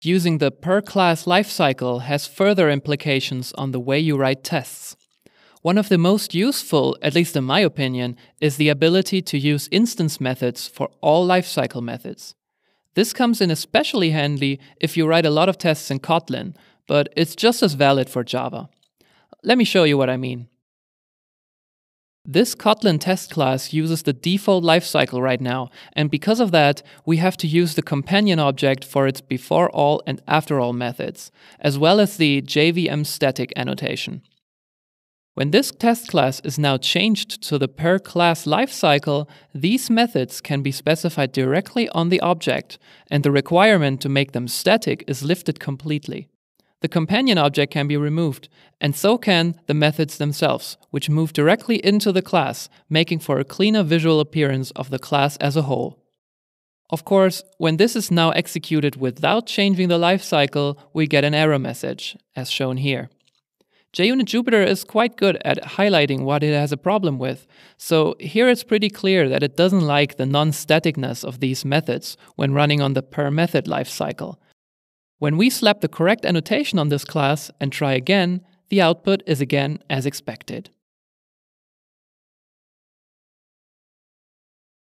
Using the per class lifecycle has further implications on the way you write tests. One of the most useful, at least in my opinion, is the ability to use instance methods for all lifecycle methods. This comes in especially handy if you write a lot of tests in Kotlin, but it's just as valid for Java. Let me show you what I mean. This Kotlin test class uses the default lifecycle right now, and because of that, we have to use the companion object for its before all and after all methods, as well as the JVM static annotation. When this test class is now changed to the per class lifecycle, these methods can be specified directly on the object, and the requirement to make them static is lifted completely the companion object can be removed, and so can the methods themselves, which move directly into the class, making for a cleaner visual appearance of the class as a whole. Of course, when this is now executed without changing the lifecycle, we get an error message, as shown here. JUnit Jupyter is quite good at highlighting what it has a problem with, so here it's pretty clear that it doesn't like the non-staticness of these methods when running on the per method lifecycle, when we slap the correct annotation on this class and try again, the output is again as expected.